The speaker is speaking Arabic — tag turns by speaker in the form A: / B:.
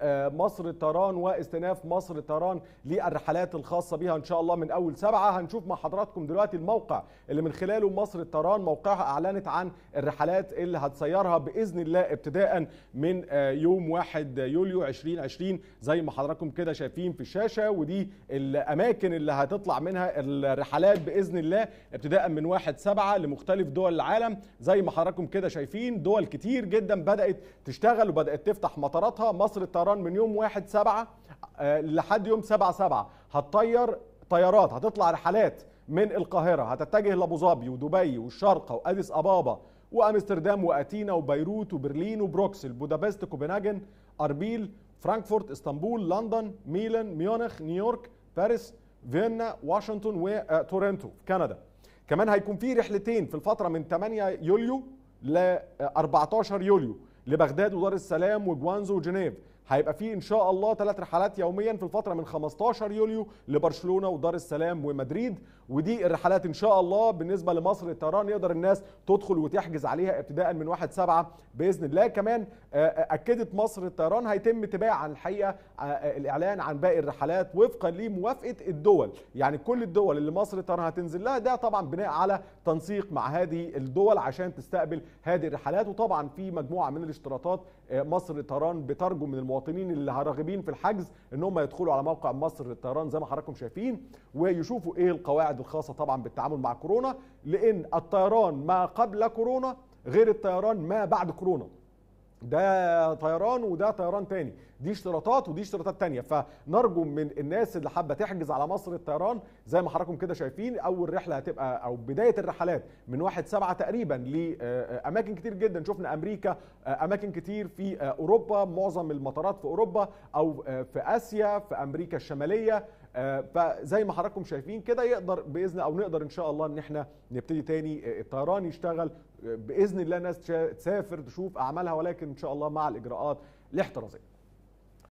A: آه، مصر طيران واستئناف مصر طيران للرحلات الخاصة بها إن شاء الله من أول سبعة هنشوف مع حضراتكم دلوقتي الموقع اللي من خلاله مصر طيران موقعها أعلنت عن الرحلات اللي هتسيرها بإذن الله ابتداء من آه، يوم 1 يوليو 2020 زي ما حضراتكم كده شايفين في الشاشة ودي الأماكن اللي هتطلع منها الرحلات بإذن الله ابتداء من 1 سبعة لمختلف دول العالم زي ما حضراتكم كده شايفين دول كتير جدا بدأت تشتغل وبدأت تفتح مطاراتها مصر الطيران طيران من يوم 1 7 آه، لحد يوم 7 7 هتطير طيارات هتطلع رحلات من القاهره هتتجه لابو ظبي ودبي والشارقه واديس ابابا وامستردام واتينا وبيروت وبرلين وبروكسل بودابست كوبنهاجن اربيل فرانكفورت اسطنبول لندن ميلان ميونخ نيويورك باريس فيينا واشنطن وتورنتو آه، في كندا كمان هيكون في رحلتين في الفتره من 8 يوليو ل 14 آه، يوليو لبغداد ودار السلام وجوانزو وجنيف هيبقى فيه ان شاء الله ثلاث رحلات يوميا في الفتره من 15 يوليو لبرشلونه ودار السلام ومدريد ودي الرحلات ان شاء الله بالنسبه لمصر الطيران يقدر الناس تدخل وتحجز عليها ابتداء من 1 7 باذن الله كمان آه، آه، اكدت مصر الطيران هيتم تباعا الحقيقه آه، الاعلان عن باقي الرحلات وفقا لموافقه الدول يعني كل الدول اللي مصر الطيران هتنزل لها ده طبعا بناء على تنسيق مع هذه الدول عشان تستقبل هذه الرحلات وطبعا في مجموعه من الاشتراطات مصر الطيران بترجو من المواطنين المواطنين اللي راغبين في الحجز ان هم يدخلوا على موقع مصر للطيران زي ما حضراتكم شايفين ويشوفوا ايه القواعد الخاصه طبعا بالتعامل مع كورونا لان الطيران ما قبل كورونا غير الطيران ما بعد كورونا ده طيران وده طيران تاني دي اشتراطات ودي اشتراطات تانية فنرجو من الناس اللي حابة تحجز على مصر الطيران زي ما حضراتكم كده شايفين اول رحلة هتبقى او بداية الرحلات من واحد سبعة تقريبا لاماكن آه، كتير جدا شفنا امريكا آه، اماكن كتير في آه، اوروبا معظم المطارات في اوروبا او في اسيا في امريكا الشمالية فزي ما حضراتكم شايفين كده يقدر باذن او نقدر ان شاء الله ان احنا نبتدي تاني الطيران يشتغل باذن الله ناس تسافر تشوف اعمالها ولكن ان شاء الله مع الاجراءات الاحترازيه